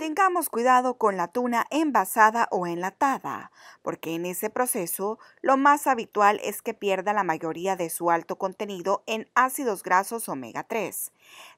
Tengamos cuidado con la tuna envasada o enlatada, porque en ese proceso lo más habitual es que pierda la mayoría de su alto contenido en ácidos grasos omega 3.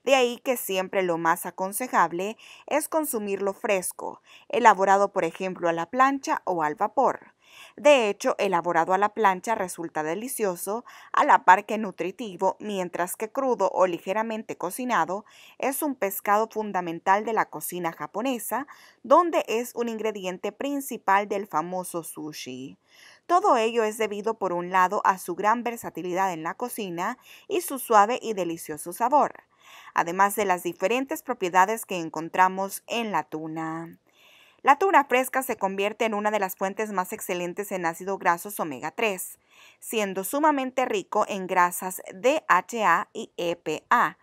De ahí que siempre lo más aconsejable es consumirlo fresco, elaborado por ejemplo a la plancha o al vapor. De hecho, elaborado a la plancha resulta delicioso, a la par que nutritivo, mientras que crudo o ligeramente cocinado es un pescado fundamental de la cocina japonesa, donde es un ingrediente principal del famoso sushi. Todo ello es debido por un lado a su gran versatilidad en la cocina y su suave y delicioso sabor, además de las diferentes propiedades que encontramos en la tuna. La tuna fresca se convierte en una de las fuentes más excelentes en ácidos grasos omega 3, siendo sumamente rico en grasas DHA y EPA.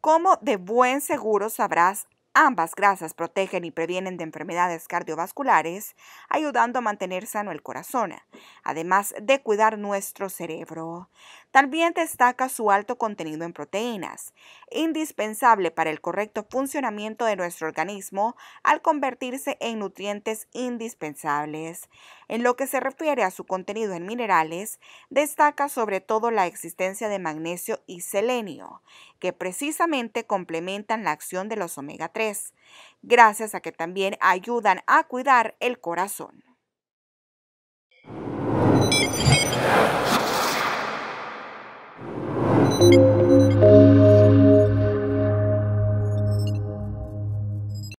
Como de buen seguro sabrás, Ambas grasas protegen y previenen de enfermedades cardiovasculares, ayudando a mantener sano el corazón, además de cuidar nuestro cerebro. También destaca su alto contenido en proteínas, indispensable para el correcto funcionamiento de nuestro organismo al convertirse en nutrientes indispensables. En lo que se refiere a su contenido en minerales, destaca sobre todo la existencia de magnesio y selenio, que precisamente complementan la acción de los omega 3 gracias a que también ayudan a cuidar el corazón.